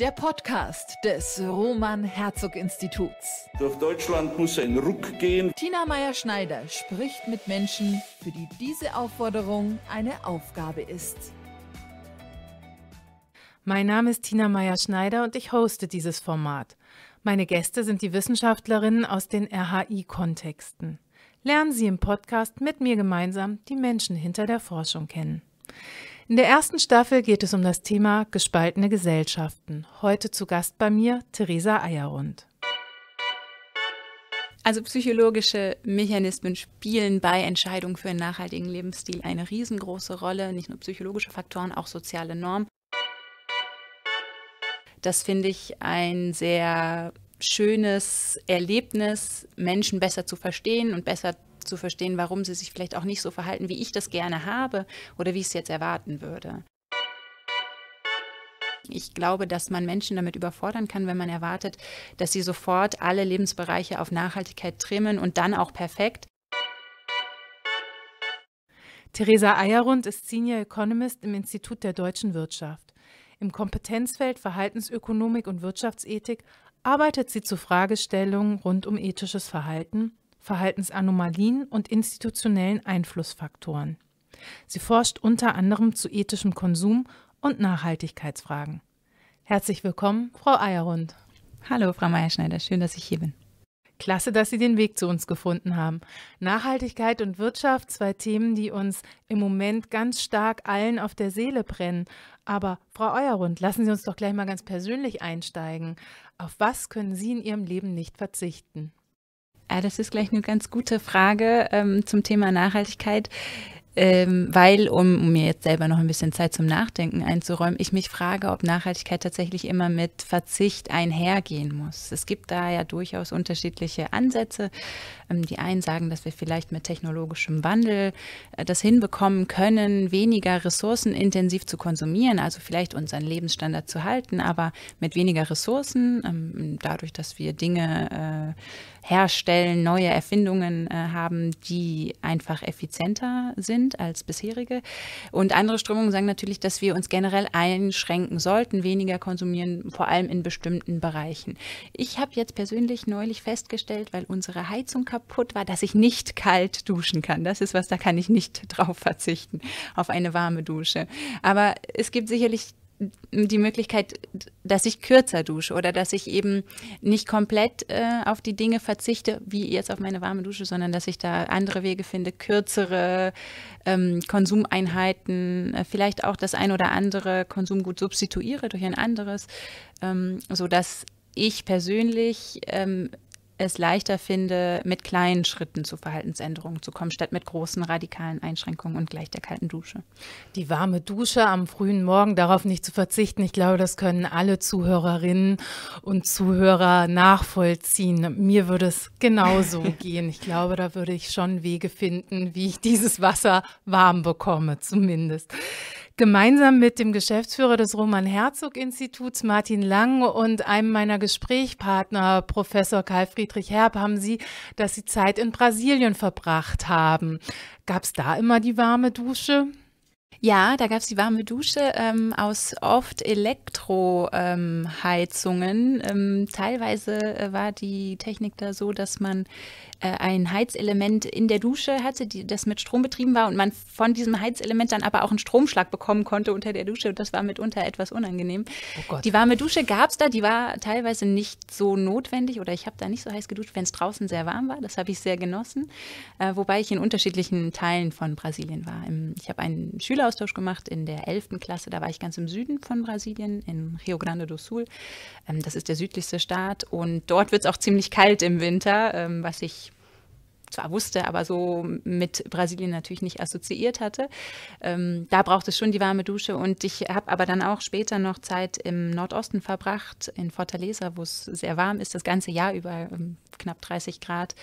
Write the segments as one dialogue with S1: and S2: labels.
S1: Der Podcast des Roman Herzog Instituts. Durch Deutschland muss ein Ruck gehen. Tina Meyer-Schneider spricht mit Menschen, für die diese Aufforderung eine Aufgabe ist. Mein Name ist Tina Meyer-Schneider und ich hoste dieses Format. Meine Gäste sind die Wissenschaftlerinnen aus den RHI-Kontexten. Lernen Sie im Podcast mit mir gemeinsam die Menschen hinter der Forschung kennen. In der ersten Staffel geht es um das Thema gespaltene Gesellschaften. Heute zu Gast bei mir Theresa Eierund.
S2: Also psychologische Mechanismen spielen bei Entscheidungen für einen nachhaltigen Lebensstil eine riesengroße Rolle. Nicht nur psychologische Faktoren, auch soziale Normen. Das finde ich ein sehr schönes Erlebnis, Menschen besser zu verstehen und besser zu verstehen, warum sie sich vielleicht auch nicht so verhalten, wie ich das gerne habe oder wie ich es jetzt erwarten würde. Ich glaube, dass man Menschen damit überfordern kann, wenn man erwartet, dass sie sofort alle Lebensbereiche auf
S1: Nachhaltigkeit trimmen und dann auch perfekt. Theresa Eierund ist Senior Economist im Institut der deutschen Wirtschaft. Im Kompetenzfeld Verhaltensökonomik und Wirtschaftsethik arbeitet sie zu Fragestellungen rund um ethisches Verhalten Verhaltensanomalien und institutionellen Einflussfaktoren. Sie forscht unter anderem zu ethischem Konsum und Nachhaltigkeitsfragen. Herzlich willkommen, Frau Eierhund. Hallo, Frau Meierschneider, schön, dass ich hier bin. Klasse, dass Sie den Weg zu uns gefunden haben. Nachhaltigkeit und Wirtschaft, zwei Themen, die uns im Moment ganz stark allen auf der Seele brennen. Aber Frau Euerund, lassen Sie uns doch gleich mal ganz persönlich einsteigen. Auf was können Sie in Ihrem Leben nicht verzichten? Ja, ah, das ist gleich eine ganz gute Frage ähm, zum Thema Nachhaltigkeit.
S2: Ähm, weil, um, um, mir jetzt selber noch ein bisschen Zeit zum Nachdenken einzuräumen, ich mich frage, ob Nachhaltigkeit tatsächlich immer mit Verzicht einhergehen muss. Es gibt da ja durchaus unterschiedliche Ansätze. Ähm, die einen sagen, dass wir vielleicht mit technologischem Wandel äh, das hinbekommen können, weniger ressourcenintensiv zu konsumieren, also vielleicht unseren Lebensstandard zu halten, aber mit weniger Ressourcen, ähm, dadurch, dass wir Dinge äh, herstellen, neue Erfindungen äh, haben, die einfach effizienter sind als bisherige. Und andere Strömungen sagen natürlich, dass wir uns generell einschränken sollten, weniger konsumieren, vor allem in bestimmten Bereichen. Ich habe jetzt persönlich neulich festgestellt, weil unsere Heizung kaputt war, dass ich nicht kalt duschen kann. Das ist was, da kann ich nicht drauf verzichten, auf eine warme Dusche. Aber es gibt sicherlich die Möglichkeit, dass ich kürzer dusche oder dass ich eben nicht komplett äh, auf die Dinge verzichte, wie jetzt auf meine warme Dusche, sondern dass ich da andere Wege finde, kürzere ähm, Konsumeinheiten, äh, vielleicht auch das ein oder andere Konsumgut substituiere durch ein anderes, ähm, sodass ich persönlich ähm, es leichter finde, mit kleinen Schritten zu Verhaltensänderungen zu kommen, statt mit großen radikalen Einschränkungen und gleich
S1: der kalten Dusche. Die warme Dusche am frühen Morgen, darauf nicht zu verzichten, ich glaube, das können alle Zuhörerinnen und Zuhörer nachvollziehen. Mir würde es genauso gehen. Ich glaube, da würde ich schon Wege finden, wie ich dieses Wasser warm bekomme, zumindest gemeinsam mit dem Geschäftsführer des Roman Herzog Instituts, Martin Lang, und einem meiner Gesprächspartner, Professor Karl Friedrich Herb, haben Sie, dass Sie Zeit in Brasilien verbracht haben. Gab es da immer die warme Dusche? Ja, da gab es die warme Dusche ähm, aus oft
S2: Elektroheizungen. Ähm, ähm, teilweise äh, war die Technik da so, dass man äh, ein Heizelement in der Dusche hatte, die, das mit Strom betrieben war und man von diesem Heizelement dann aber auch einen Stromschlag bekommen konnte unter der Dusche. Und das war mitunter etwas unangenehm. Oh die warme Dusche gab es da, die war teilweise nicht so notwendig oder ich habe da nicht so heiß geduscht, wenn es draußen sehr warm war. Das habe ich sehr genossen, äh, wobei ich in unterschiedlichen Teilen von Brasilien war. Ähm, ich habe einen Schüler aus Schüleraustausch gemacht in der 11. Klasse. Da war ich ganz im Süden von Brasilien, in Rio Grande do Sul. Ähm, das ist der südlichste Staat und dort wird es auch ziemlich kalt im Winter, ähm, was ich zwar wusste, aber so mit Brasilien natürlich nicht assoziiert hatte. Ähm, da braucht es schon die warme Dusche und ich habe aber dann auch später noch Zeit im Nordosten verbracht, in Fortaleza, wo es sehr warm ist, das ganze Jahr über ähm, knapp 30 Grad.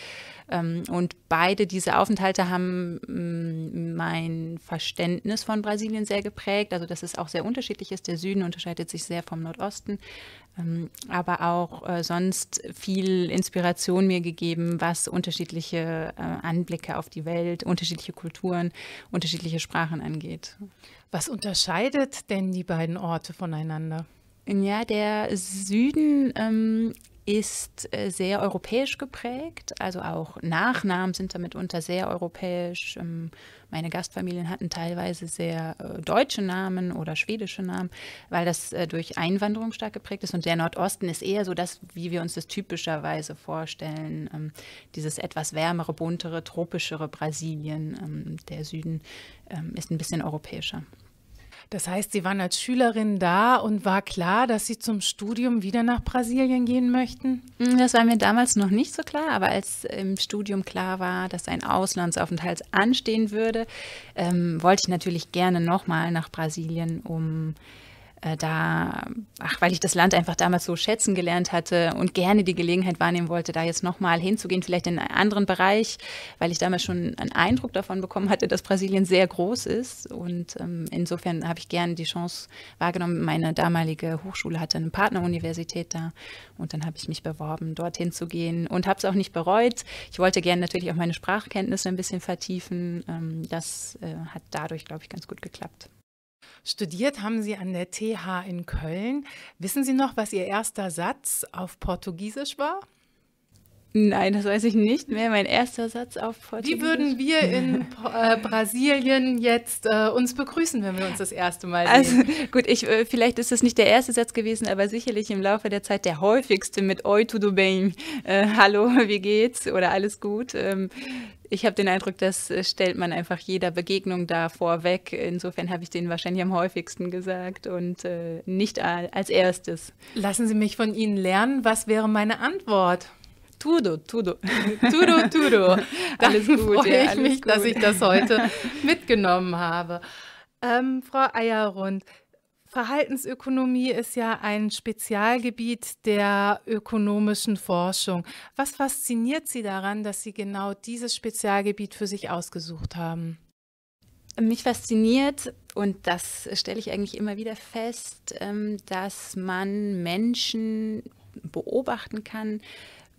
S2: Ähm, und beide diese Aufenthalte haben mm, mein Verständnis von Brasilien sehr geprägt, also dass es auch sehr unterschiedlich ist. Der Süden unterscheidet sich sehr vom Nordosten. Ähm, aber auch äh, sonst viel Inspiration mir gegeben, was unterschiedliche äh, Anblicke auf die Welt, unterschiedliche Kulturen, unterschiedliche
S1: Sprachen angeht. Was unterscheidet denn die beiden Orte voneinander?
S2: Ja, der Süden ähm, ist äh, sehr europäisch geprägt, also auch Nachnamen sind damit unter sehr europäisch. Ähm, meine Gastfamilien hatten teilweise sehr äh, deutsche Namen oder schwedische Namen, weil das äh, durch Einwanderung stark geprägt ist. Und der Nordosten ist eher so das, wie wir uns das typischerweise vorstellen, ähm, dieses etwas wärmere, buntere, tropischere Brasilien. Ähm, der Süden ist ein bisschen europäischer.
S1: Das heißt, Sie waren als Schülerin da und war klar, dass Sie zum Studium wieder nach Brasilien gehen möchten? Mm, das war mir damals noch nicht so klar, aber
S2: als im Studium klar war, dass ein Auslandsaufenthalt anstehen würde, ähm, wollte ich natürlich gerne nochmal nach Brasilien, um äh, da, ach, weil ich das Land einfach damals so schätzen gelernt hatte und gerne die Gelegenheit wahrnehmen wollte, da jetzt nochmal hinzugehen, vielleicht in einen anderen Bereich, weil ich damals schon einen Eindruck davon bekommen hatte, dass Brasilien sehr groß ist. Und ähm, insofern habe ich gerne die Chance wahrgenommen. Meine damalige Hochschule hatte eine Partneruniversität da und dann habe ich mich beworben, dorthin zu gehen und habe es auch nicht bereut. Ich wollte gerne natürlich auch meine Sprachkenntnisse ein bisschen vertiefen. Ähm, das äh, hat
S1: dadurch, glaube ich, ganz gut geklappt. Studiert haben Sie an der TH in Köln. Wissen Sie noch, was Ihr erster Satz auf Portugiesisch war? Nein, das weiß
S2: ich nicht mehr. Mein erster Satz auf
S1: Portugiesisch. Wie würden wir in äh, Brasilien jetzt äh, uns begrüßen, wenn wir uns das erste Mal sehen? Also, gut, ich, äh, vielleicht ist es nicht der erste Satz gewesen,
S2: aber sicherlich im Laufe der Zeit der häufigste mit Oi, tudo bem, äh, hallo, wie geht's oder alles gut. Ähm, ich habe den Eindruck, das äh, stellt man einfach jeder Begegnung da vorweg. Insofern habe ich den wahrscheinlich am häufigsten gesagt und nicht als erstes.
S1: Lassen Sie mich von Ihnen lernen, was wäre meine Antwort? Tudo, tudo,
S2: tudo, tudo. alles Gute, freue ich mich, gut. dass ich das heute
S1: mitgenommen habe. Ähm, Frau Eierrund, Verhaltensökonomie ist ja ein Spezialgebiet der ökonomischen Forschung. Was fasziniert Sie daran, dass Sie genau dieses Spezialgebiet für sich ausgesucht haben? Mich fasziniert, und das stelle ich eigentlich immer wieder fest, ähm, dass
S2: man Menschen beobachten kann,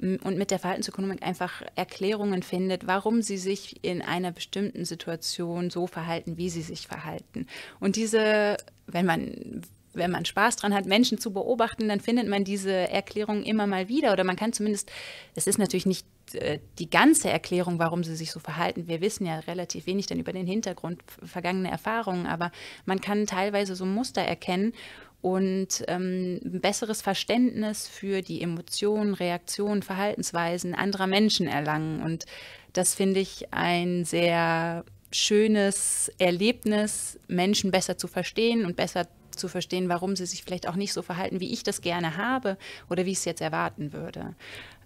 S2: und mit der Verhaltensökonomik einfach Erklärungen findet, warum sie sich in einer bestimmten Situation so verhalten, wie sie sich verhalten. Und diese, wenn man wenn man Spaß dran hat, Menschen zu beobachten, dann findet man diese Erklärung immer mal wieder. Oder man kann zumindest, es ist natürlich nicht äh, die ganze Erklärung, warum sie sich so verhalten. Wir wissen ja relativ wenig dann über den Hintergrund vergangener Erfahrungen, aber man kann teilweise so Muster erkennen und ähm, ein besseres Verständnis für die Emotionen, Reaktionen, Verhaltensweisen anderer Menschen erlangen. Und das finde ich ein sehr schönes Erlebnis, Menschen besser zu verstehen und besser zu verstehen, warum sie sich vielleicht auch nicht so verhalten, wie ich das gerne habe oder wie ich es jetzt erwarten würde.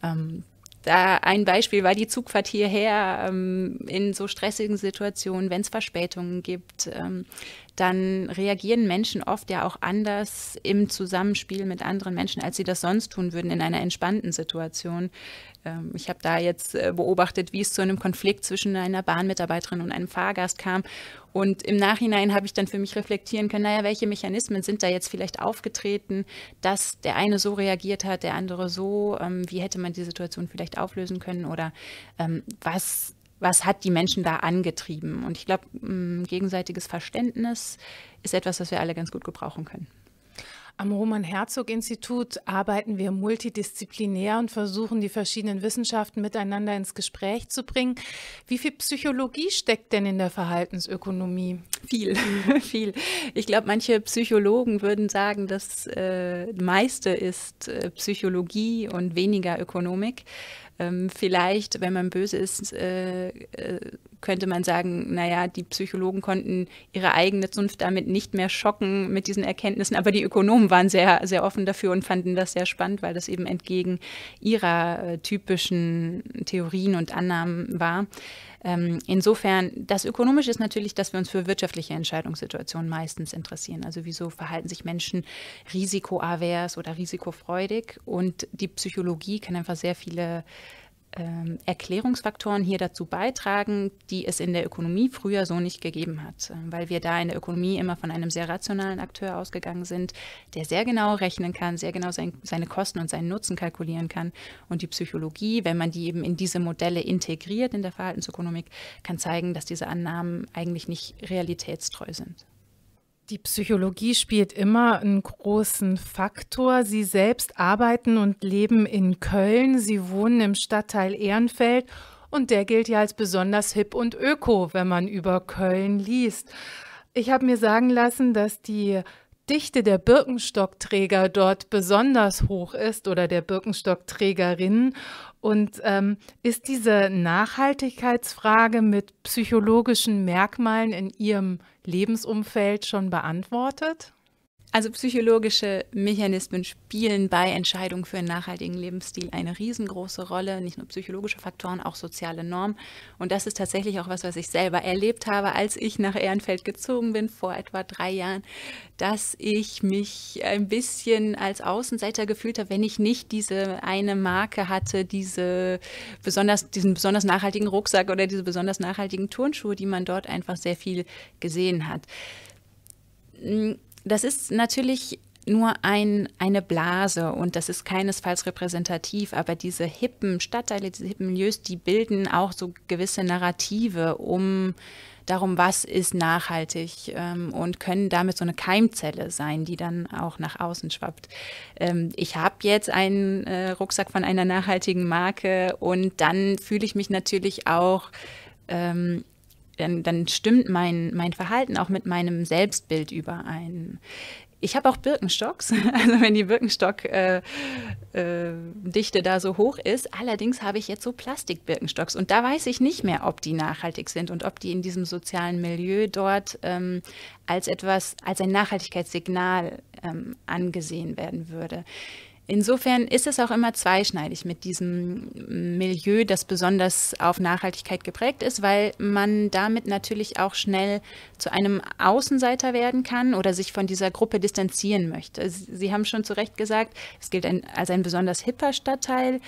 S2: Ähm, da ein Beispiel war die Zugfahrt hierher ähm, in so stressigen Situationen, wenn es Verspätungen gibt, ähm, dann reagieren Menschen oft ja auch anders im Zusammenspiel mit anderen Menschen, als sie das sonst tun würden in einer entspannten Situation. Ähm, ich habe da jetzt äh, beobachtet, wie es zu einem Konflikt zwischen einer Bahnmitarbeiterin und einem Fahrgast kam. Und im Nachhinein habe ich dann für mich reflektieren können, naja, welche Mechanismen sind da jetzt vielleicht aufgetreten, dass der eine so reagiert hat, der andere so, ähm, wie hätte man die Situation vielleicht auflösen können oder ähm, was was hat die Menschen da angetrieben? Und ich glaube, gegenseitiges
S1: Verständnis ist etwas, was wir alle ganz gut gebrauchen können. Am Roman-Herzog-Institut arbeiten wir multidisziplinär und versuchen, die verschiedenen Wissenschaften miteinander ins Gespräch zu bringen. Wie viel Psychologie steckt denn in der Verhaltensökonomie? Viel, viel. Ich glaube, manche Psychologen würden sagen, das äh,
S2: meiste ist äh, Psychologie und weniger Ökonomik. Ähm, vielleicht, wenn man böse ist, äh, äh könnte man sagen, naja, die Psychologen konnten ihre eigene Zunft damit nicht mehr schocken mit diesen Erkenntnissen, aber die Ökonomen waren sehr, sehr offen dafür und fanden das sehr spannend, weil das eben entgegen ihrer äh, typischen Theorien und Annahmen war. Ähm, insofern, das Ökonomische ist natürlich, dass wir uns für wirtschaftliche Entscheidungssituationen meistens interessieren. Also wieso verhalten sich Menschen risikoavers oder risikofreudig? Und die Psychologie kann einfach sehr viele ähm, Erklärungsfaktoren hier dazu beitragen, die es in der Ökonomie früher so nicht gegeben hat, äh, weil wir da in der Ökonomie immer von einem sehr rationalen Akteur ausgegangen sind, der sehr genau rechnen kann, sehr genau sein, seine Kosten und seinen Nutzen kalkulieren kann. Und die Psychologie, wenn man die eben in diese Modelle integriert in der Verhaltensökonomik, kann zeigen, dass diese Annahmen eigentlich nicht
S1: realitätstreu sind. Die Psychologie spielt immer einen großen Faktor. Sie selbst arbeiten und leben in Köln. Sie wohnen im Stadtteil Ehrenfeld und der gilt ja als besonders hip und öko, wenn man über Köln liest. Ich habe mir sagen lassen, dass die Dichte der Birkenstockträger dort besonders hoch ist oder der Birkenstockträgerinnen. Und ähm, ist diese Nachhaltigkeitsfrage mit psychologischen Merkmalen in Ihrem Lebensumfeld schon beantwortet? Also psychologische Mechanismen
S2: spielen bei Entscheidungen für einen nachhaltigen Lebensstil eine riesengroße Rolle. Nicht nur psychologische Faktoren, auch soziale Normen. Und das ist tatsächlich auch was, was ich selber erlebt habe, als ich nach Ehrenfeld gezogen bin vor etwa drei Jahren, dass ich mich ein bisschen als Außenseiter gefühlt habe, wenn ich nicht diese eine Marke hatte, diese besonders, diesen besonders nachhaltigen Rucksack oder diese besonders nachhaltigen Turnschuhe, die man dort einfach sehr viel gesehen hat hm, das ist natürlich nur ein, eine Blase und das ist keinesfalls repräsentativ, aber diese hippen Stadtteile, diese hippen Milieus, die bilden auch so gewisse Narrative um darum, was ist nachhaltig ähm, und können damit so eine Keimzelle sein, die dann auch nach außen schwappt. Ähm, ich habe jetzt einen äh, Rucksack von einer nachhaltigen Marke und dann fühle ich mich natürlich auch ähm, dann, dann stimmt mein, mein Verhalten auch mit meinem Selbstbild überein. Ich habe auch Birkenstocks, also wenn die Birkenstockdichte äh, äh, da so hoch ist. Allerdings habe ich jetzt so Plastik-Birkenstocks und da weiß ich nicht mehr, ob die nachhaltig sind und ob die in diesem sozialen Milieu dort ähm, als etwas, als ein Nachhaltigkeitssignal ähm, angesehen werden würde. Insofern ist es auch immer zweischneidig mit diesem Milieu, das besonders auf Nachhaltigkeit geprägt ist, weil man damit natürlich auch schnell zu einem Außenseiter werden kann oder sich von dieser Gruppe distanzieren möchte. Sie haben schon zu Recht gesagt, es gilt ein, als ein besonders hipper Stadtteil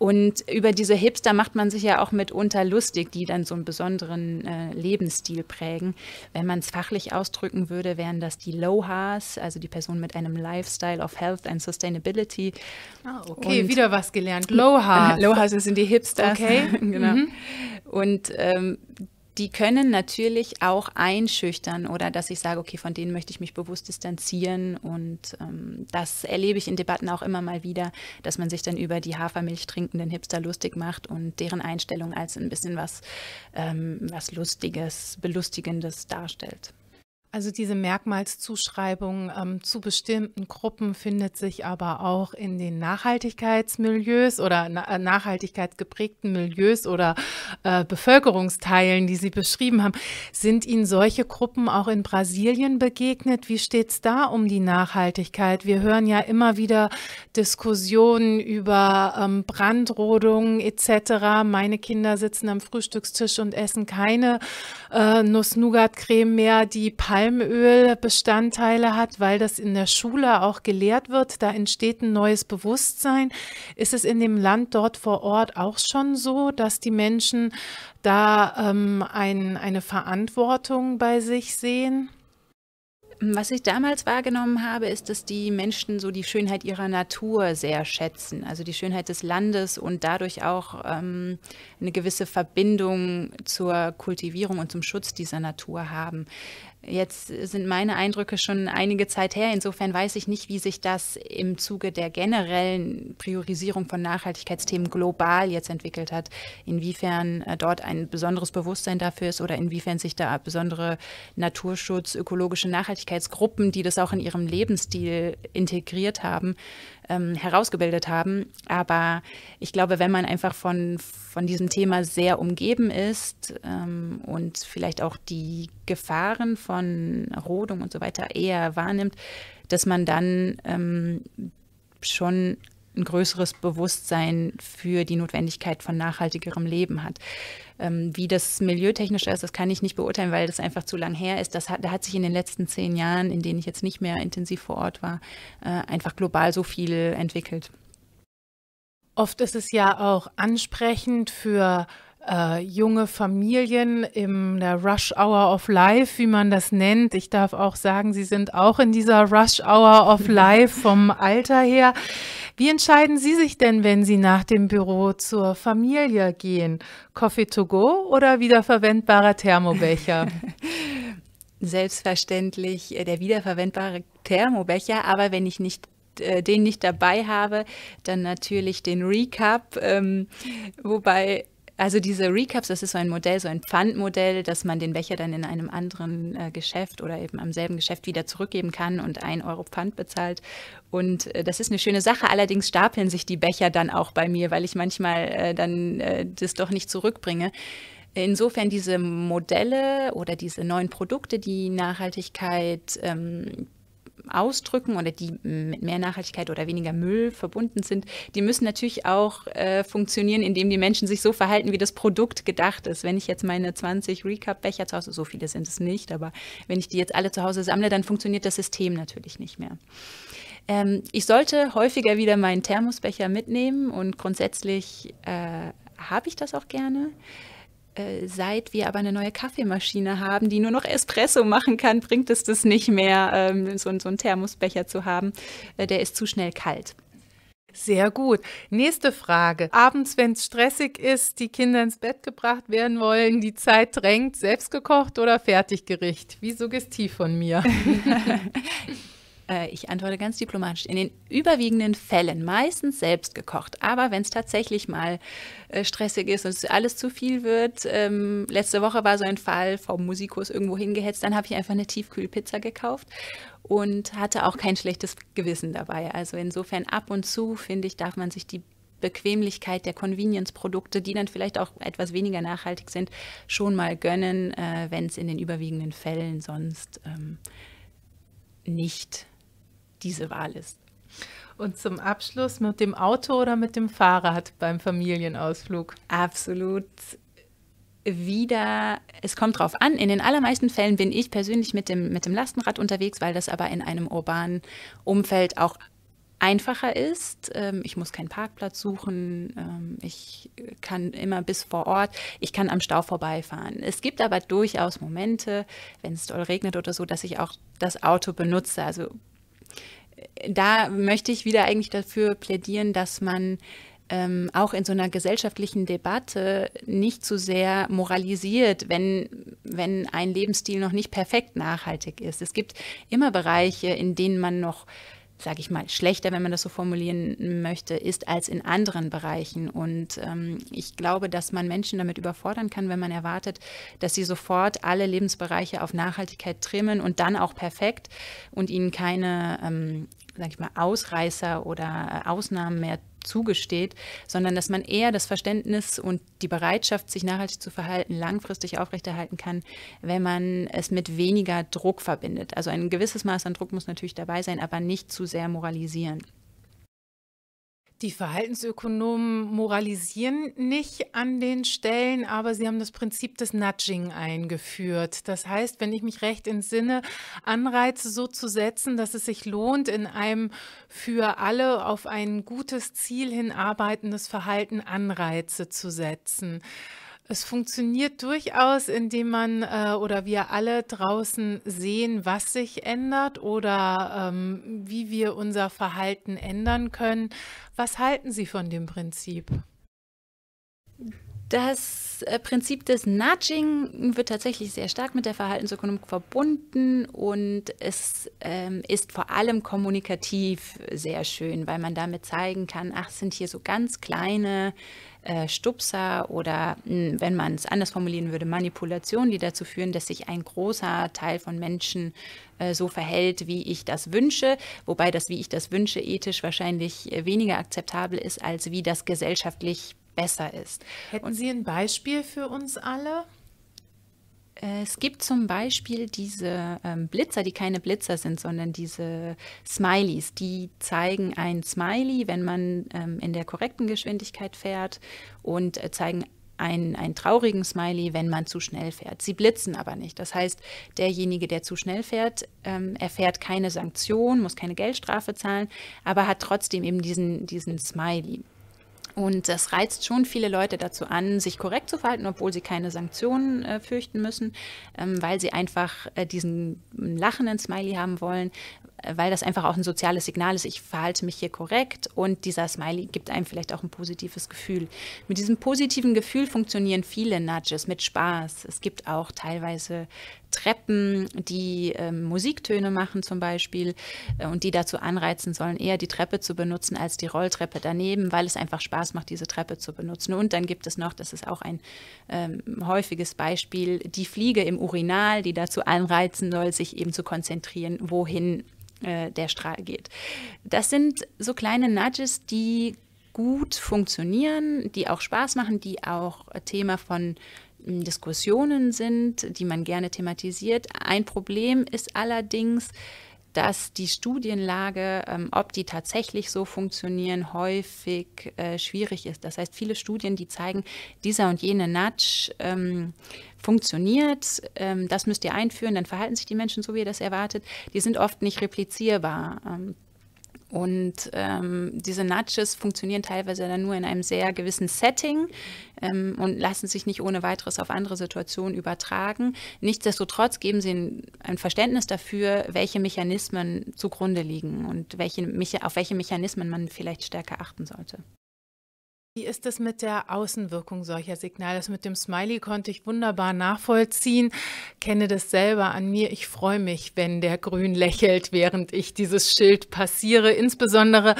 S2: und über diese Hipster macht man sich ja auch mitunter lustig, die dann so einen besonderen äh, Lebensstil prägen. Wenn man es fachlich ausdrücken würde, wären das die Lohas, also die Person mit einem Lifestyle of Health and Sustainability.
S1: Ah, okay, und wieder was gelernt. Lohas.
S2: Lohas sind die Hipster. Okay, genau. Mhm. Und ähm, die können natürlich auch einschüchtern oder dass ich sage, okay, von denen möchte ich mich bewusst distanzieren. Und ähm, das erlebe ich in Debatten auch immer mal wieder, dass man sich dann über die Hafermilch trinkenden Hipster lustig macht und deren
S1: Einstellung als ein bisschen was, ähm, was Lustiges, Belustigendes darstellt. Also diese Merkmalszuschreibung ähm, zu bestimmten Gruppen findet sich aber auch in den Nachhaltigkeitsmilieus oder na äh, nachhaltigkeitsgeprägten Milieus oder äh, Bevölkerungsteilen, die Sie beschrieben haben. Sind Ihnen solche Gruppen auch in Brasilien begegnet? Wie steht es da um die Nachhaltigkeit? Wir hören ja immer wieder Diskussionen über ähm, Brandrodungen etc. Meine Kinder sitzen am Frühstückstisch und essen keine äh, Nuss-Nougat-Creme mehr, die Palmöl hat, weil das in der Schule auch gelehrt wird, da entsteht ein neues Bewusstsein. Ist es in dem Land dort vor Ort auch schon so, dass die Menschen da ähm, ein, eine Verantwortung bei sich sehen? Was ich damals wahrgenommen habe, ist, dass die Menschen so die Schönheit
S2: ihrer Natur sehr schätzen, also die Schönheit des Landes und dadurch auch ähm, eine gewisse Verbindung zur Kultivierung und zum Schutz dieser Natur haben. Jetzt sind meine Eindrücke schon einige Zeit her. Insofern weiß ich nicht, wie sich das im Zuge der generellen Priorisierung von Nachhaltigkeitsthemen global jetzt entwickelt hat. Inwiefern äh, dort ein besonderes Bewusstsein dafür ist oder inwiefern sich da besondere Naturschutz, ökologische Nachhaltigkeitsgruppen, die das auch in ihrem Lebensstil integriert haben, ähm, herausgebildet haben. Aber ich glaube, wenn man einfach von, von diesem Thema sehr umgeben ist ähm, und vielleicht auch die Gefahren von Rodung und so weiter eher wahrnimmt, dass man dann ähm, schon ein größeres Bewusstsein für die Notwendigkeit von nachhaltigerem Leben hat. Ähm, wie das milieutechnisch ist, das kann ich nicht beurteilen, weil das einfach zu lang her ist. Das hat, da hat sich in den letzten zehn Jahren, in denen ich jetzt nicht mehr intensiv vor Ort war, äh, einfach global so viel entwickelt.
S1: Oft ist es ja auch ansprechend für äh, junge Familien in der Rush Hour of Life, wie man das nennt. Ich darf auch sagen, Sie sind auch in dieser Rush Hour of Life vom Alter her. Wie entscheiden Sie sich denn, wenn Sie nach dem Büro zur Familie gehen? Coffee to go oder wiederverwendbarer Thermobecher? Selbstverständlich äh, der wiederverwendbare Thermobecher, aber wenn ich nicht äh, den
S2: nicht dabei habe, dann natürlich den Recap, ähm, wobei also diese Recaps, das ist so ein Modell, so ein Pfandmodell, dass man den Becher dann in einem anderen äh, Geschäft oder eben am selben Geschäft wieder zurückgeben kann und ein Euro Pfand bezahlt. Und äh, das ist eine schöne Sache. Allerdings stapeln sich die Becher dann auch bei mir, weil ich manchmal äh, dann äh, das doch nicht zurückbringe. Insofern diese Modelle oder diese neuen Produkte, die Nachhaltigkeit ähm, ausdrücken oder die mit mehr Nachhaltigkeit oder weniger Müll verbunden sind, die müssen natürlich auch äh, funktionieren, indem die Menschen sich so verhalten, wie das Produkt gedacht ist. Wenn ich jetzt meine 20 Recap-Becher zu Hause, so viele sind es nicht, aber wenn ich die jetzt alle zu Hause sammle, dann funktioniert das System natürlich nicht mehr. Ähm, ich sollte häufiger wieder meinen Thermosbecher mitnehmen und grundsätzlich äh, habe ich das auch gerne äh, seit wir aber eine neue Kaffeemaschine haben, die nur noch Espresso machen kann, bringt es das nicht mehr, ähm, so, so einen Thermosbecher zu haben. Äh, der ist zu schnell
S1: kalt. Sehr gut. Nächste Frage. Abends, wenn es stressig ist, die Kinder ins Bett gebracht werden wollen, die Zeit drängt, selbst gekocht oder Fertiggericht? Wie suggestiv von mir. äh, ich antworte ganz diplomatisch, in den
S2: überwiegenden Fällen meistens selbst gekocht. Aber wenn es tatsächlich mal äh, stressig ist und es alles zu viel wird, ähm, letzte Woche war so ein Fall, vom Musikus irgendwo hingehetzt, dann habe ich einfach eine Tiefkühlpizza gekauft und hatte auch kein schlechtes Gewissen dabei. Also insofern ab und zu, finde ich, darf man sich die Bequemlichkeit der Convenience-Produkte, die dann vielleicht auch etwas weniger nachhaltig sind, schon mal gönnen, äh, wenn es in den überwiegenden Fällen
S1: sonst ähm, nicht diese Wahl ist. Und zum Abschluss mit dem Auto oder mit dem Fahrrad beim Familienausflug? Absolut wieder, es kommt drauf an. In den
S2: allermeisten Fällen bin ich persönlich mit dem, mit dem Lastenrad unterwegs, weil das aber in einem urbanen Umfeld auch einfacher ist. Ähm, ich muss keinen Parkplatz suchen. Ähm, ich kann immer bis vor Ort. Ich kann am Stau vorbeifahren. Es gibt aber durchaus Momente, wenn es doll regnet oder so, dass ich auch das Auto benutze. Also da möchte ich wieder eigentlich dafür plädieren, dass man ähm, auch in so einer gesellschaftlichen Debatte nicht zu sehr moralisiert, wenn, wenn ein Lebensstil noch nicht perfekt nachhaltig ist. Es gibt immer Bereiche, in denen man noch sage ich mal, schlechter, wenn man das so formulieren möchte, ist als in anderen Bereichen. Und ähm, ich glaube, dass man Menschen damit überfordern kann, wenn man erwartet, dass sie sofort alle Lebensbereiche auf Nachhaltigkeit trimmen und dann auch perfekt und ihnen keine, ähm, sage ich mal, Ausreißer oder äh, Ausnahmen mehr zugesteht, sondern dass man eher das Verständnis und die Bereitschaft, sich nachhaltig zu verhalten, langfristig aufrechterhalten kann, wenn man es mit weniger Druck verbindet. Also ein gewisses Maß an Druck muss natürlich dabei sein, aber nicht zu sehr moralisieren.
S1: Die Verhaltensökonomen moralisieren nicht an den Stellen, aber sie haben das Prinzip des Nudging eingeführt. Das heißt, wenn ich mich recht entsinne, Anreize so zu setzen, dass es sich lohnt, in einem für alle auf ein gutes Ziel hinarbeitendes Verhalten Anreize zu setzen. Es funktioniert durchaus, indem man äh, oder wir alle draußen sehen, was sich ändert oder ähm, wie wir unser Verhalten ändern können. Was halten Sie von dem Prinzip?
S2: Das äh, Prinzip des Nudging wird tatsächlich sehr stark mit der Verhaltensökonomik verbunden und es ähm, ist vor allem kommunikativ sehr schön, weil man damit zeigen kann, ach, sind hier so ganz kleine äh, Stupser oder hm, wenn man es anders formulieren würde, Manipulationen, die dazu führen, dass sich ein großer Teil von Menschen äh, so verhält, wie ich das wünsche, wobei das, wie ich das wünsche, ethisch wahrscheinlich äh, weniger akzeptabel ist, als wie das gesellschaftlich besser ist. Hätten Sie ein Beispiel für uns alle? Es gibt zum Beispiel diese ähm, Blitzer, die keine Blitzer sind, sondern diese Smileys. Die zeigen ein Smiley, wenn man ähm, in der korrekten Geschwindigkeit fährt und äh, zeigen einen, einen traurigen Smiley, wenn man zu schnell fährt. Sie blitzen aber nicht. Das heißt, derjenige, der zu schnell fährt, ähm, erfährt keine Sanktion, muss keine Geldstrafe zahlen, aber hat trotzdem eben diesen, diesen Smiley. Und das reizt schon viele Leute dazu an, sich korrekt zu verhalten, obwohl sie keine Sanktionen äh, fürchten müssen, ähm, weil sie einfach äh, diesen lachenden Smiley haben wollen, äh, weil das einfach auch ein soziales Signal ist, ich verhalte mich hier korrekt und dieser Smiley gibt einem vielleicht auch ein positives Gefühl. Mit diesem positiven Gefühl funktionieren viele Nudges, mit Spaß. Es gibt auch teilweise Treppen, die äh, Musiktöne machen zum Beispiel äh, und die dazu anreizen sollen, eher die Treppe zu benutzen als die Rolltreppe daneben, weil es einfach Spaß macht, diese Treppe zu benutzen. Und dann gibt es noch, das ist auch ein ähm, häufiges Beispiel, die Fliege im Urinal, die dazu anreizen soll, sich eben zu konzentrieren, wohin äh, der Strahl geht. Das sind so kleine Nudges, die gut funktionieren, die auch Spaß machen, die auch Thema von ähm, Diskussionen sind, die man gerne thematisiert. Ein Problem ist allerdings, dass die Studienlage, ähm, ob die tatsächlich so funktionieren, häufig äh, schwierig ist. Das heißt, viele Studien, die zeigen, dieser und jene Nudge ähm, funktioniert, ähm, das müsst ihr einführen, dann verhalten sich die Menschen so, wie ihr das erwartet, die sind oft nicht replizierbar. Ähm, und ähm, diese Nudges funktionieren teilweise dann nur in einem sehr gewissen Setting ähm, und lassen sich nicht ohne weiteres auf andere Situationen übertragen. Nichtsdestotrotz geben sie ein, ein Verständnis dafür, welche Mechanismen zugrunde liegen und welche, auf welche Mechanismen man vielleicht stärker achten sollte.
S1: Wie ist es mit der Außenwirkung solcher Signale? Das mit dem Smiley konnte ich wunderbar nachvollziehen, kenne das selber an mir. Ich freue mich, wenn der Grün lächelt, während ich dieses Schild passiere, insbesondere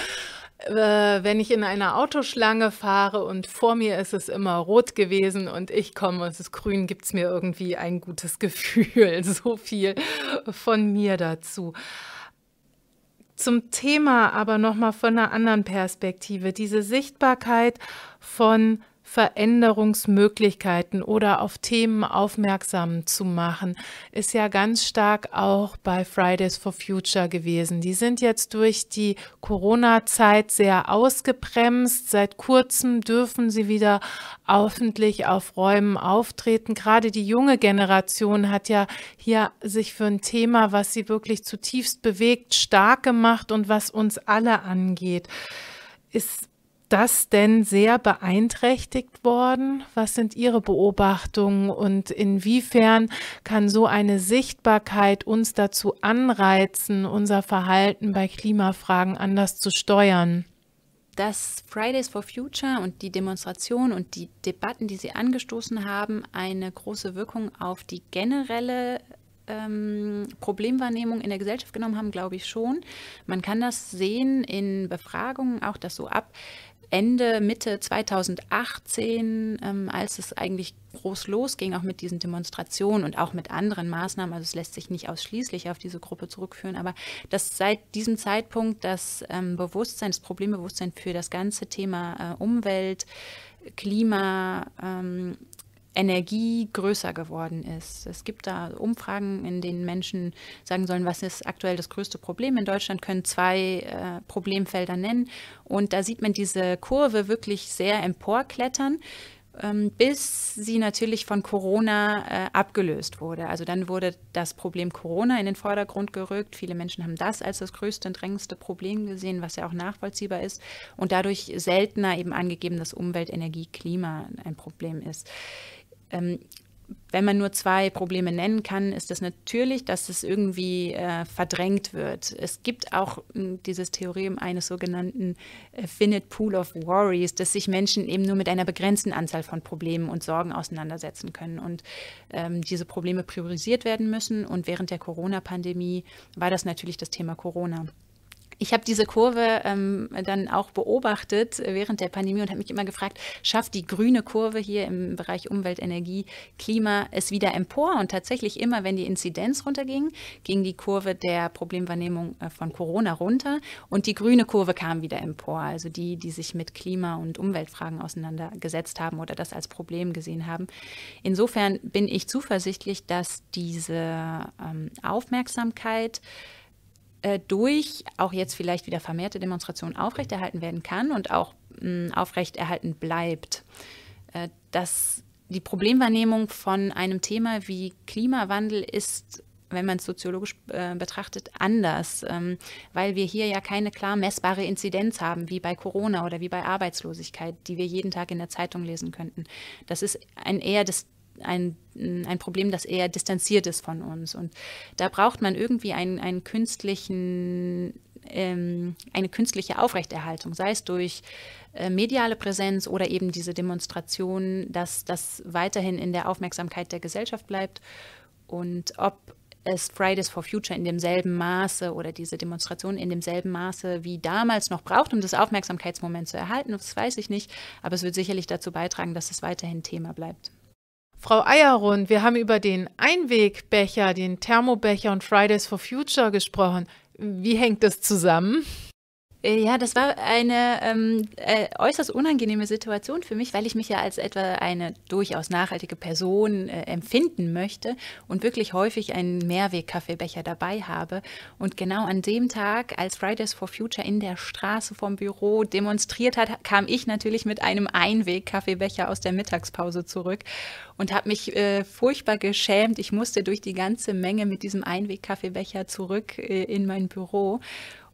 S1: äh, wenn ich in einer Autoschlange fahre und vor mir ist es immer rot gewesen und ich komme, es ist grün, gibt es mir irgendwie ein gutes Gefühl. So viel von mir dazu zum Thema aber nochmal von einer anderen Perspektive. Diese Sichtbarkeit von Veränderungsmöglichkeiten oder auf Themen aufmerksam zu machen, ist ja ganz stark auch bei Fridays for Future gewesen. Die sind jetzt durch die Corona-Zeit sehr ausgebremst. Seit kurzem dürfen sie wieder öffentlich auf Räumen auftreten. Gerade die junge Generation hat ja hier sich für ein Thema, was sie wirklich zutiefst bewegt, stark gemacht und was uns alle angeht. Ist das denn sehr beeinträchtigt worden? Was sind Ihre Beobachtungen und inwiefern kann so eine Sichtbarkeit uns dazu anreizen, unser Verhalten bei Klimafragen anders zu steuern?
S2: dass Fridays for Future und die
S1: Demonstration und die Debatten, die sie
S2: angestoßen haben, eine große Wirkung auf die generelle ähm, Problemwahrnehmung in der Gesellschaft genommen haben, glaube ich schon. Man kann das sehen in Befragungen auch, dass so ab Ende, Mitte 2018, ähm, als es eigentlich groß losging, auch mit diesen Demonstrationen und auch mit anderen Maßnahmen, also es lässt sich nicht ausschließlich auf diese Gruppe zurückführen, aber dass seit diesem Zeitpunkt das ähm, Bewusstsein, das Problembewusstsein für das ganze Thema äh, Umwelt, Klima, ähm, Energie größer geworden ist. Es gibt da Umfragen, in denen Menschen sagen sollen, was ist aktuell das größte Problem in Deutschland, können zwei äh, Problemfelder nennen. Und da sieht man diese Kurve wirklich sehr emporklettern ähm, bis sie natürlich von Corona äh, abgelöst wurde. Also dann wurde das Problem Corona in den Vordergrund gerückt. Viele Menschen haben das als das größte und drängendste Problem gesehen, was ja auch nachvollziehbar ist und dadurch seltener eben angegeben, dass Umwelt, Energie, Klima ein Problem ist. Ähm, wenn man nur zwei Probleme nennen kann, ist das natürlich, dass es irgendwie äh, verdrängt wird. Es gibt auch hm, dieses Theorem eines sogenannten äh, Finite Pool of Worries, dass sich Menschen eben nur mit einer begrenzten Anzahl von Problemen und Sorgen auseinandersetzen können und ähm, diese Probleme priorisiert werden müssen. Und während der Corona-Pandemie war das natürlich das Thema Corona. Ich habe diese Kurve ähm, dann auch beobachtet äh, während der Pandemie und habe mich immer gefragt, schafft die grüne Kurve hier im Bereich Umwelt, Energie, Klima es wieder empor? Und tatsächlich immer, wenn die Inzidenz runterging, ging die Kurve der Problemwahrnehmung äh, von Corona runter und die grüne Kurve kam wieder empor. Also die, die sich mit Klima- und Umweltfragen auseinandergesetzt haben oder das als Problem gesehen haben. Insofern bin ich zuversichtlich, dass diese ähm, Aufmerksamkeit, äh, durch auch jetzt vielleicht wieder vermehrte Demonstrationen aufrechterhalten werden kann und auch aufrechterhalten bleibt. Äh, dass die Problemwahrnehmung von einem Thema wie Klimawandel ist wenn man es soziologisch äh, betrachtet, anders, ähm, weil wir hier ja keine klar messbare Inzidenz haben, wie bei Corona oder wie bei Arbeitslosigkeit, die wir jeden Tag in der Zeitung lesen könnten. Das ist ein eher das ein, ein Problem, das eher distanziert ist von uns. Und da braucht man irgendwie einen, einen künstlichen ähm, eine künstliche Aufrechterhaltung, sei es durch äh, mediale Präsenz oder eben diese Demonstration, dass das weiterhin in der Aufmerksamkeit der Gesellschaft bleibt und ob es Fridays for Future in demselben Maße oder diese Demonstration in demselben Maße wie damals noch braucht, um das Aufmerksamkeitsmoment zu erhalten, das weiß ich nicht, aber es wird sicherlich dazu beitragen, dass es weiterhin Thema
S1: bleibt. Frau Eierund, wir haben über den Einwegbecher, den Thermobecher und Fridays for Future gesprochen. Wie hängt das zusammen? Äh, ja, das war
S2: eine ähm, äh, äußerst unangenehme Situation für mich, weil ich mich ja als etwa eine durchaus nachhaltige Person äh, empfinden möchte und wirklich häufig einen Mehrweg-Kaffeebecher dabei habe. Und genau an dem Tag, als Fridays for Future in der Straße vom Büro demonstriert hat, kam ich natürlich mit einem Einweg-Kaffeebecher aus der Mittagspause zurück und habe mich äh, furchtbar geschämt. Ich musste durch die ganze Menge mit diesem Einweg-Kaffeebecher zurück äh, in mein Büro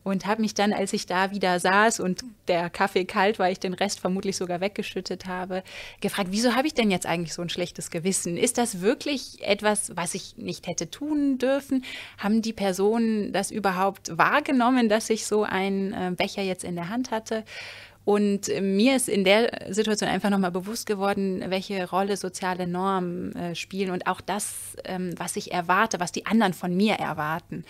S2: und habe mich dann, als ich da wieder saß und der Kaffee kalt war, ich den Rest vermutlich sogar weggeschüttet habe, gefragt, wieso habe ich denn jetzt eigentlich so ein schlechtes Gewissen? Ist das wirklich etwas, was ich nicht hätte tun dürfen? Haben die Personen das überhaupt wahrgenommen, dass ich so einen äh, Becher jetzt in der Hand hatte? Und äh, mir ist in der Situation einfach nochmal bewusst geworden, welche Rolle soziale Normen äh, spielen und auch das, ähm, was ich erwarte, was die anderen von mir erwarten.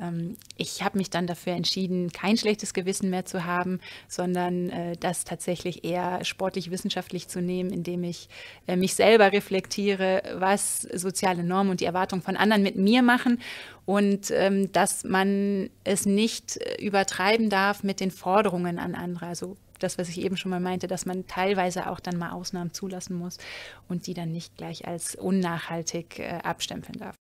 S2: Ähm, ich habe mich dann dafür entschieden, kein schlechtes Gewissen mehr zu haben, sondern äh, das tatsächlich eher sportlich-wissenschaftlich zu nehmen, indem ich äh, mich selber reflektiere, was soziale Normen und die Erwartungen von anderen mit mir machen und ähm, dass man es nicht äh, übertreiben darf mit den Forderungen an andere. Also das, was ich eben schon mal meinte, dass man teilweise auch dann mal Ausnahmen zulassen muss
S1: und die dann nicht gleich als unnachhaltig abstempeln darf.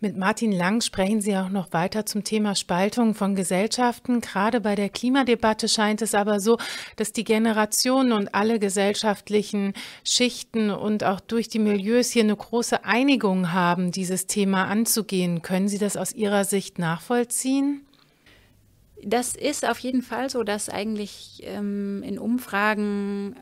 S1: Mit Martin Lang sprechen Sie auch noch weiter zum Thema Spaltung von Gesellschaften. Gerade bei der Klimadebatte scheint es aber so, dass die Generationen und alle gesellschaftlichen Schichten und auch durch die Milieus hier eine große Einigung haben, dieses Thema anzugehen. Können Sie das aus Ihrer Sicht nachvollziehen? das ist auf
S2: jeden Fall so, dass eigentlich ähm, in Umfragen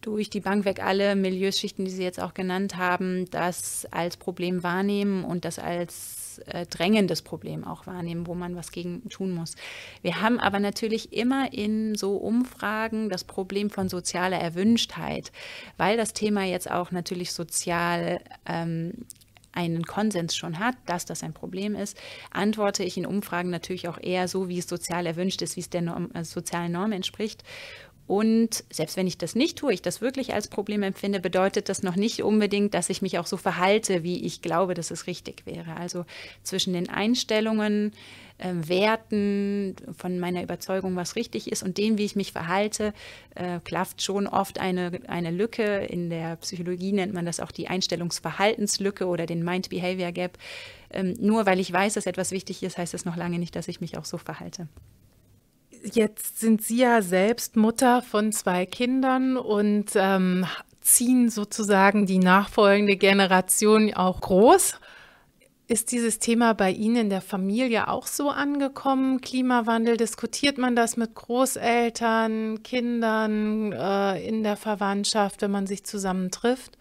S2: durch die Bank weg alle Milieuschichten, die Sie jetzt auch genannt haben, das als Problem wahrnehmen und das als äh, drängendes Problem auch wahrnehmen, wo man was gegen tun muss. Wir haben aber natürlich immer in so Umfragen das Problem von sozialer Erwünschtheit, weil das Thema jetzt auch natürlich sozial ähm, einen Konsens schon hat, dass das ein Problem ist, antworte ich in Umfragen natürlich auch eher so, wie es sozial erwünscht ist, wie es der Norm, äh, sozialen Norm entspricht. Und selbst wenn ich das nicht tue, ich das wirklich als Problem empfinde, bedeutet das noch nicht unbedingt, dass ich mich auch so verhalte, wie ich glaube, dass es richtig wäre. Also zwischen den Einstellungen, äh, Werten, von meiner Überzeugung, was richtig ist und dem, wie ich mich verhalte, äh, klafft schon oft eine, eine Lücke. In der Psychologie nennt man das auch die Einstellungsverhaltenslücke oder den Mind-Behavior-Gap. Ähm,
S1: nur weil ich weiß, dass etwas wichtig ist, heißt das noch lange nicht, dass ich mich auch so verhalte. Jetzt sind Sie ja selbst Mutter von zwei Kindern und ähm, ziehen sozusagen die nachfolgende Generation auch groß. Ist dieses Thema bei Ihnen in der Familie auch so angekommen? Klimawandel, diskutiert man das mit Großeltern, Kindern, äh, in der Verwandtschaft, wenn man sich zusammentrifft?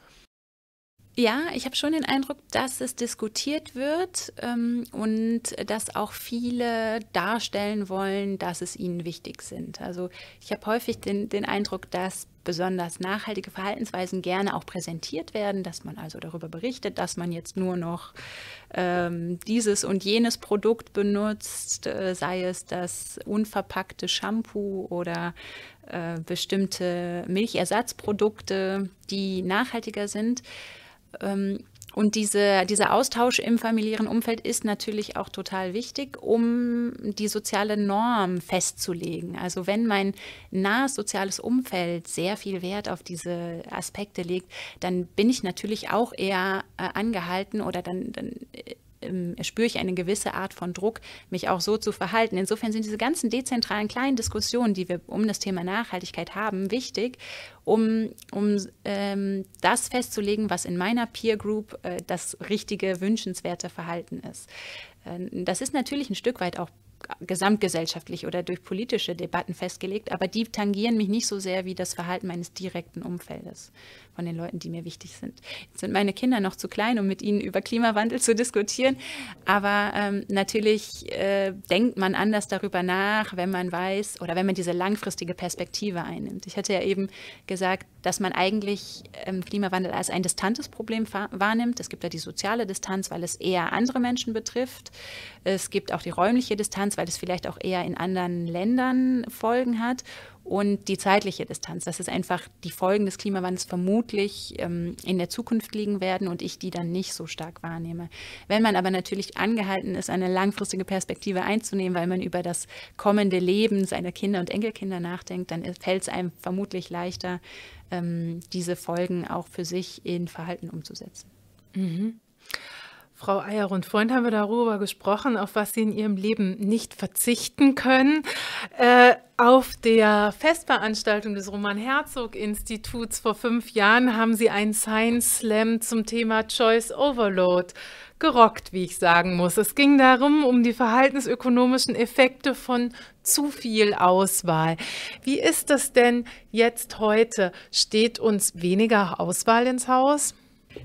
S1: Ja, ich habe schon den Eindruck, dass es diskutiert wird
S2: ähm, und dass auch viele darstellen wollen, dass es ihnen wichtig sind. Also ich habe häufig den, den Eindruck, dass besonders nachhaltige Verhaltensweisen gerne auch präsentiert werden, dass man also darüber berichtet, dass man jetzt nur noch ähm, dieses und jenes Produkt benutzt, äh, sei es das unverpackte Shampoo oder äh, bestimmte Milchersatzprodukte, die nachhaltiger sind. Ähm, und diese, dieser Austausch im familiären Umfeld ist natürlich auch total wichtig, um die soziale Norm festzulegen. Also wenn mein nahes soziales Umfeld sehr viel Wert auf diese Aspekte legt, dann bin ich natürlich auch eher äh, angehalten oder dann, dann äh, ähm, spüre ich eine gewisse Art von Druck, mich auch so zu verhalten. Insofern sind diese ganzen dezentralen kleinen Diskussionen, die wir um das Thema Nachhaltigkeit haben, wichtig, um, um ähm, das festzulegen, was in meiner Peer Group äh, das richtige, wünschenswerte Verhalten ist. Äh, das ist natürlich ein Stück weit auch gesamtgesellschaftlich oder durch politische Debatten festgelegt, aber die tangieren mich nicht so sehr wie das Verhalten meines direkten Umfeldes von den Leuten, die mir wichtig sind. Jetzt sind meine Kinder noch zu klein, um mit ihnen über Klimawandel zu diskutieren. Aber ähm, natürlich äh, denkt man anders darüber nach, wenn man weiß oder wenn man diese langfristige Perspektive einnimmt. Ich hatte ja eben gesagt, dass man eigentlich ähm, Klimawandel als ein distantes Problem wahrnimmt. Es gibt ja die soziale Distanz, weil es eher andere Menschen betrifft. Es gibt auch die räumliche Distanz, weil es vielleicht auch eher in anderen Ländern Folgen hat und die zeitliche Distanz, dass es einfach die Folgen des Klimawandels vermutlich ähm, in der Zukunft liegen werden und ich die dann nicht so stark wahrnehme. Wenn man aber natürlich angehalten ist, eine langfristige Perspektive einzunehmen, weil man über das kommende Leben seiner Kinder und Enkelkinder nachdenkt, dann fällt es einem vermutlich leichter, ähm, diese Folgen
S1: auch für sich in Verhalten umzusetzen. Mhm. Frau Eier und Freund haben wir darüber gesprochen, auf was Sie in Ihrem Leben nicht verzichten können. Äh, auf der Festveranstaltung des Roman Herzog Instituts vor fünf Jahren haben Sie einen Science Slam zum Thema Choice Overload gerockt, wie ich sagen muss. Es ging darum, um die verhaltensökonomischen Effekte von zu viel Auswahl. Wie ist das denn jetzt heute? Steht uns weniger Auswahl ins Haus?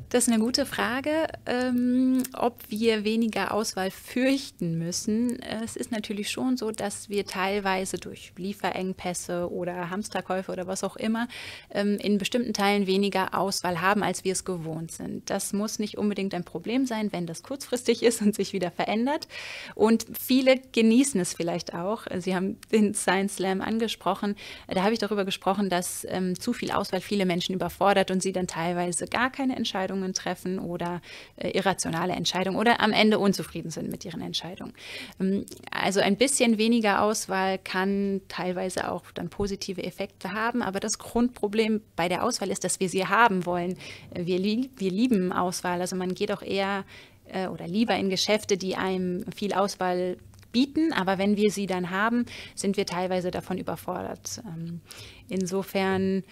S1: Das ist eine gute Frage, ähm, ob wir weniger
S2: Auswahl fürchten müssen. Es ist natürlich schon so, dass wir teilweise durch Lieferengpässe oder Hamsterkäufe oder was auch immer ähm, in bestimmten Teilen weniger Auswahl haben, als wir es gewohnt sind. Das muss nicht unbedingt ein Problem sein, wenn das kurzfristig ist und sich wieder verändert. Und viele genießen es vielleicht auch. Sie haben den Science Slam angesprochen. Da habe ich darüber gesprochen, dass ähm, zu viel Auswahl viele Menschen überfordert und sie dann teilweise gar keine Entscheidung Fehlentscheidungen treffen oder äh, irrationale Entscheidungen oder am Ende unzufrieden sind mit ihren Entscheidungen. Ähm, also ein bisschen weniger Auswahl kann teilweise auch dann positive Effekte haben, aber das Grundproblem bei der Auswahl ist, dass wir sie haben wollen. Wir, lieb, wir lieben Auswahl, also man geht auch eher äh, oder lieber in Geschäfte, die einem viel Auswahl bieten, aber wenn wir sie dann haben, sind wir teilweise davon überfordert. Ähm, insofern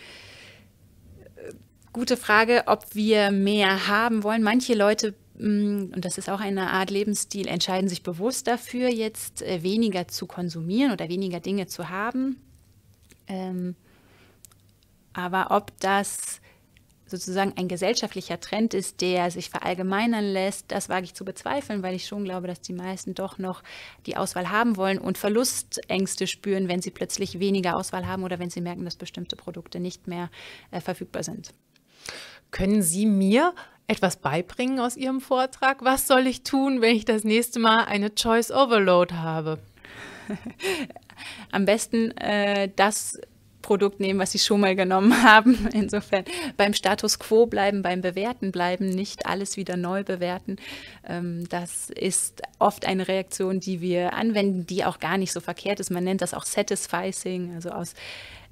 S2: gute Frage, ob wir mehr haben wollen. Manche Leute mm, und das ist auch eine Art Lebensstil, entscheiden sich bewusst dafür, jetzt äh, weniger zu konsumieren oder weniger Dinge zu haben. Ähm, aber ob das sozusagen ein gesellschaftlicher Trend ist, der sich verallgemeinern lässt, das wage ich zu bezweifeln, weil ich schon glaube, dass die meisten doch noch die Auswahl haben wollen und Verlustängste spüren, wenn sie plötzlich weniger Auswahl haben oder wenn sie merken, dass bestimmte Produkte nicht mehr äh, verfügbar sind.
S1: Können Sie mir etwas beibringen aus Ihrem Vortrag? Was soll ich tun, wenn ich das nächste Mal eine Choice Overload habe? Am besten
S2: äh, das Produkt nehmen, was sie schon mal genommen haben. Insofern beim Status quo bleiben, beim Bewerten bleiben, nicht alles wieder neu bewerten. Ähm, das ist oft eine Reaktion, die wir anwenden, die auch gar nicht so verkehrt ist. Man nennt das auch Satisficing, also aus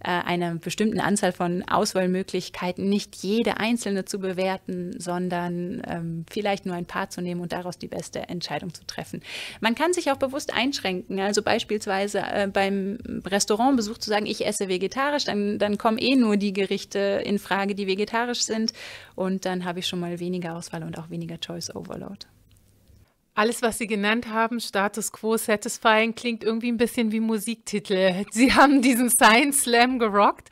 S2: äh, einer bestimmten Anzahl von Auswahlmöglichkeiten nicht jede einzelne zu bewerten, sondern ähm, vielleicht nur ein paar zu nehmen und daraus die beste Entscheidung zu treffen. Man kann sich auch bewusst einschränken, also beispielsweise äh, beim Restaurantbesuch zu sagen, ich esse vegetarisch, dann, dann kommen eh nur die Gerichte in Frage, die vegetarisch sind
S1: und dann habe ich schon mal weniger Auswahl und auch weniger Choice Overload. Alles, was Sie genannt haben, Status Quo Satisfying, klingt irgendwie ein bisschen wie Musiktitel. Sie haben diesen Science Slam gerockt.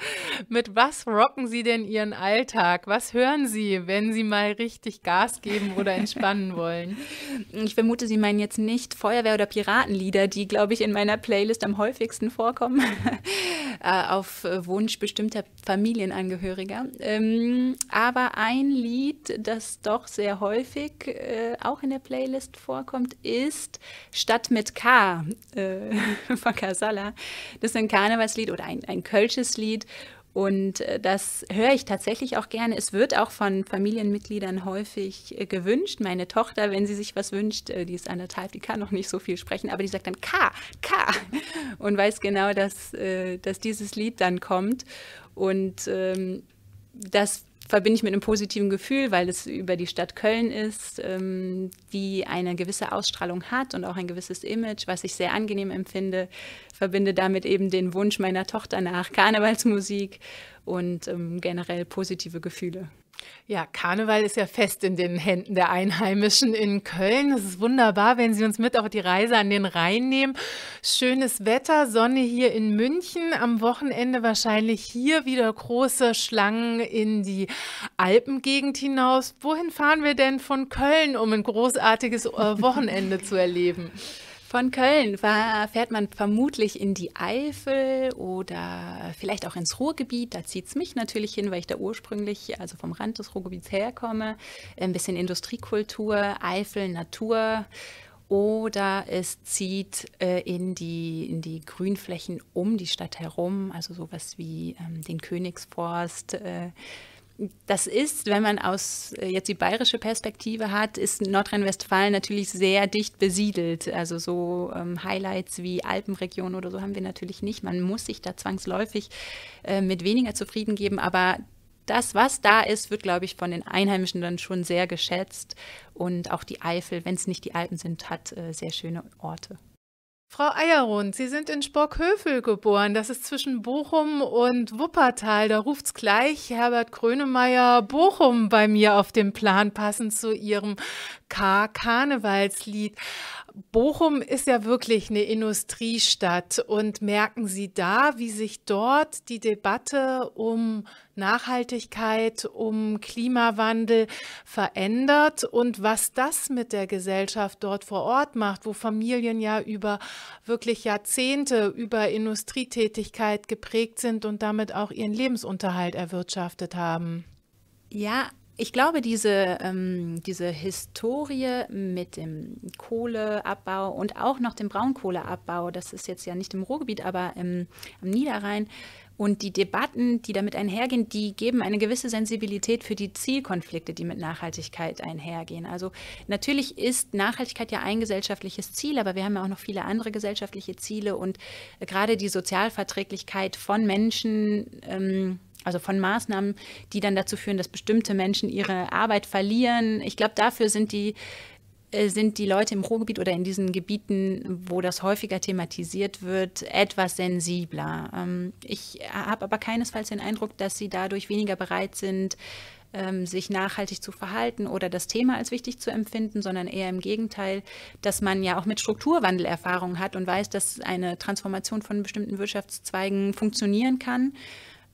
S1: Mit was rocken Sie denn Ihren Alltag? Was hören Sie, wenn Sie mal richtig Gas geben oder entspannen wollen? Ich vermute,
S2: Sie meinen jetzt nicht Feuerwehr- oder Piratenlieder, die, glaube ich, in meiner Playlist am häufigsten vorkommen, äh, auf Wunsch bestimmter Familienangehöriger. Ähm, aber ein Lied, das doch sehr häufig äh, auch in der Playlist vorkommt, vorkommt, ist Stadt mit K äh, von Kasala. Das ist ein Karnevalslied oder ein, ein kölsches Lied. Und äh, das höre ich tatsächlich auch gerne. Es wird auch von Familienmitgliedern häufig äh, gewünscht. Meine Tochter, wenn sie sich was wünscht, äh, die ist anderthalb, die kann noch nicht so viel sprechen, aber die sagt dann K, K und weiß genau, dass, dass dieses Lied dann kommt. Und ähm, das verbinde ich mit einem positiven Gefühl, weil es über die Stadt Köln ist, ähm, die eine gewisse Ausstrahlung hat und auch ein gewisses Image, was ich sehr angenehm empfinde. Verbinde damit eben den Wunsch
S1: meiner Tochter nach Karnevalsmusik und ähm, generell positive Gefühle. Ja, Karneval ist ja fest in den Händen der Einheimischen in Köln. Es ist wunderbar, wenn Sie uns mit auf die Reise an den Rhein nehmen. Schönes Wetter, Sonne hier in München. Am Wochenende wahrscheinlich hier wieder große Schlangen in die Alpengegend hinaus. Wohin fahren wir denn von Köln, um ein großartiges äh, Wochenende zu erleben? Von Köln fährt man vermutlich in die Eifel
S2: oder vielleicht auch ins Ruhrgebiet. Da zieht es mich natürlich hin, weil ich da ursprünglich, also vom Rand des Ruhrgebiets herkomme. Ein bisschen Industriekultur, Eifel, Natur. Oder es zieht äh, in, die, in die Grünflächen um die Stadt herum, also sowas wie ähm, den Königsforst. Äh, das ist, wenn man aus äh, jetzt die bayerische Perspektive hat, ist Nordrhein-Westfalen natürlich sehr dicht besiedelt. Also so ähm, Highlights wie Alpenregion oder so haben wir natürlich nicht. Man muss sich da zwangsläufig äh, mit weniger zufrieden geben, aber das, was da ist, wird, glaube ich, von den Einheimischen dann schon sehr geschätzt. Und auch die Eifel, wenn es nicht die Alpen sind, hat äh, sehr schöne Orte.
S1: Frau Eierund, Sie sind in Sporkhövel geboren. Das ist zwischen Bochum und Wuppertal. Da ruft's gleich Herbert Grönemeyer Bochum bei mir auf dem Plan, passend zu Ihrem K. Karnevalslied. Bochum ist ja wirklich eine Industriestadt und merken Sie da, wie sich dort die Debatte um Nachhaltigkeit, um Klimawandel verändert und was das mit der Gesellschaft dort vor Ort macht, wo Familien ja über wirklich Jahrzehnte über Industrietätigkeit geprägt sind und damit auch ihren Lebensunterhalt erwirtschaftet haben. Ja, ich glaube, diese, ähm, diese Historie mit dem
S2: Kohleabbau und auch noch dem Braunkohleabbau, das ist jetzt ja nicht im Ruhrgebiet, aber im, am Niederrhein, und die Debatten, die damit einhergehen, die geben eine gewisse Sensibilität für die Zielkonflikte, die mit Nachhaltigkeit einhergehen. Also natürlich ist Nachhaltigkeit ja ein gesellschaftliches Ziel, aber wir haben ja auch noch viele andere gesellschaftliche Ziele und äh, gerade die Sozialverträglichkeit von Menschen. Ähm, also von Maßnahmen, die dann dazu führen, dass bestimmte Menschen ihre Arbeit verlieren. Ich glaube, dafür sind die äh, sind die Leute im Ruhrgebiet oder in diesen Gebieten, wo das häufiger thematisiert wird, etwas sensibler. Ähm, ich habe aber keinesfalls den Eindruck, dass sie dadurch weniger bereit sind, ähm, sich nachhaltig zu verhalten oder das Thema als wichtig zu empfinden, sondern eher im Gegenteil, dass man ja auch mit Strukturwandel Erfahrung hat und weiß, dass eine Transformation von bestimmten Wirtschaftszweigen funktionieren kann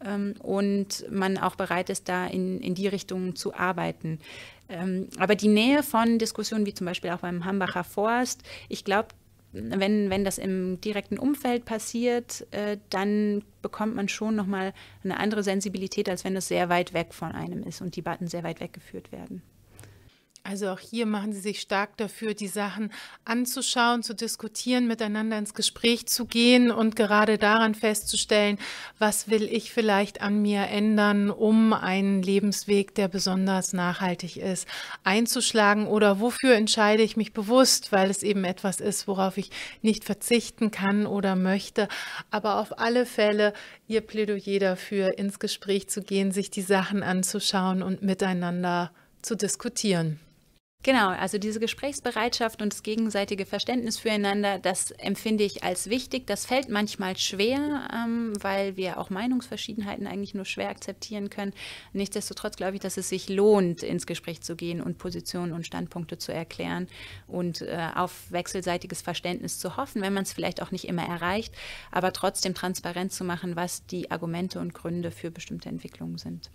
S2: ähm, und man auch bereit ist, da in, in die Richtung zu arbeiten. Ähm, aber die Nähe von Diskussionen, wie zum Beispiel auch beim Hambacher Forst, ich glaube, wenn, wenn das im direkten Umfeld passiert, äh, dann bekommt man schon nochmal eine andere Sensibilität, als wenn das sehr weit weg von einem ist und Debatten sehr weit weggeführt werden.
S1: Also auch hier machen Sie sich stark dafür, die Sachen anzuschauen, zu diskutieren, miteinander ins Gespräch zu gehen und gerade daran festzustellen, was will ich vielleicht an mir ändern, um einen Lebensweg, der besonders nachhaltig ist, einzuschlagen oder wofür entscheide ich mich bewusst, weil es eben etwas ist, worauf ich nicht verzichten kann oder möchte. Aber auf alle Fälle Ihr Plädoyer dafür, ins Gespräch zu gehen, sich die Sachen anzuschauen und miteinander zu diskutieren. Genau, also diese Gesprächsbereitschaft und das
S2: gegenseitige Verständnis füreinander, das empfinde ich als wichtig. Das fällt manchmal schwer, ähm, weil wir auch Meinungsverschiedenheiten eigentlich nur schwer akzeptieren können. Nichtsdestotrotz glaube ich, dass es sich lohnt, ins Gespräch zu gehen und Positionen und Standpunkte zu erklären und äh, auf wechselseitiges Verständnis zu hoffen, wenn man es vielleicht auch nicht immer erreicht, aber trotzdem transparent zu machen, was die Argumente und Gründe für bestimmte Entwicklungen sind.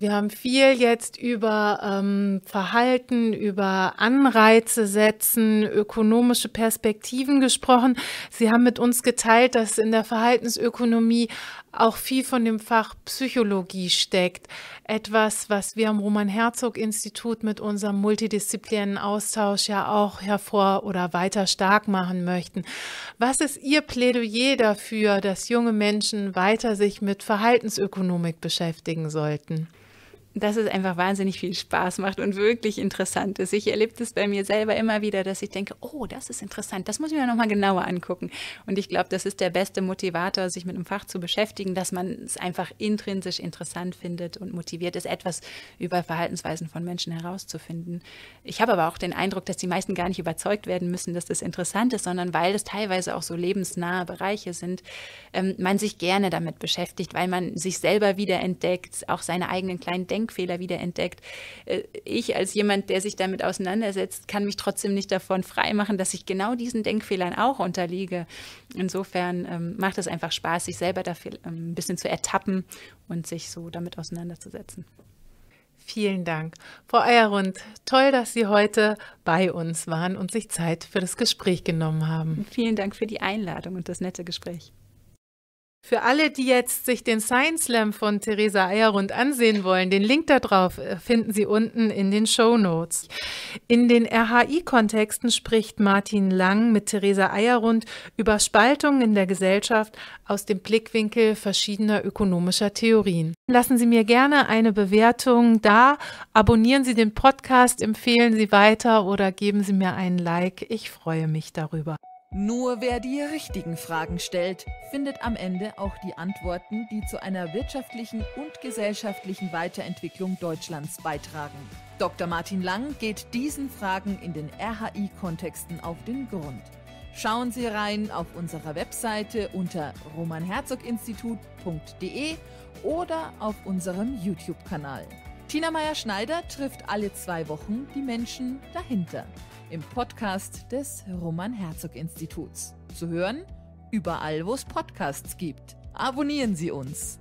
S1: Wir haben viel jetzt über ähm, Verhalten, über Anreize setzen, ökonomische Perspektiven gesprochen. Sie haben mit uns geteilt, dass in der Verhaltensökonomie auch viel von dem Fach Psychologie steckt. Etwas, was wir am Roman-Herzog-Institut mit unserem multidisziplinären Austausch ja auch hervor oder weiter stark machen möchten. Was ist Ihr Plädoyer dafür, dass junge Menschen weiter sich mit Verhaltensökonomik beschäftigen sollten? dass es einfach
S2: wahnsinnig viel Spaß macht und wirklich interessant ist. Ich erlebe das bei mir selber immer wieder, dass ich denke, oh, das ist interessant, das muss ich mir nochmal genauer angucken. Und ich glaube, das ist der beste Motivator, sich mit einem Fach zu beschäftigen, dass man es einfach intrinsisch interessant findet und motiviert ist, etwas über Verhaltensweisen von Menschen herauszufinden. Ich habe aber auch den Eindruck, dass die meisten gar nicht überzeugt werden müssen, dass das interessant ist, sondern weil das teilweise auch so lebensnahe Bereiche sind, ähm, man sich gerne damit beschäftigt, weil man sich selber wiederentdeckt, auch seine eigenen kleinen Denkweisen Denkfehler wieder entdeckt. Äh, ich als jemand, der sich damit auseinandersetzt, kann mich trotzdem nicht davon freimachen, dass ich genau diesen Denkfehlern auch unterliege. Insofern ähm, macht es einfach Spaß, sich selber
S1: dafür ähm, ein bisschen zu ertappen und sich so damit auseinanderzusetzen. Vielen Dank. Frau Eierund, toll, dass Sie heute bei uns waren und sich Zeit für das Gespräch genommen haben. Vielen Dank für die Einladung und das nette Gespräch. Für alle, die jetzt sich den Science Slam von Theresa Eierund ansehen wollen, den Link darauf äh, finden Sie unten in den Show Notes. In den RHI-Kontexten spricht Martin Lang mit Theresa Eierund über Spaltungen in der Gesellschaft aus dem Blickwinkel verschiedener ökonomischer Theorien. Lassen Sie mir gerne eine Bewertung da, abonnieren Sie den Podcast, empfehlen Sie weiter oder geben Sie mir einen Like. Ich freue mich darüber. Nur wer die richtigen Fragen stellt, findet am Ende auch die Antworten, die zu einer wirtschaftlichen und gesellschaftlichen Weiterentwicklung Deutschlands beitragen. Dr. Martin Lang geht diesen Fragen in den RHI-Kontexten auf den Grund. Schauen Sie rein auf unserer Webseite unter romanherzoginstitut.de oder auf unserem YouTube-Kanal. Tina Meyer-Schneider trifft alle zwei Wochen die Menschen dahinter im Podcast des Roman Herzog Instituts. Zu hören überall, wo es Podcasts gibt. Abonnieren Sie uns.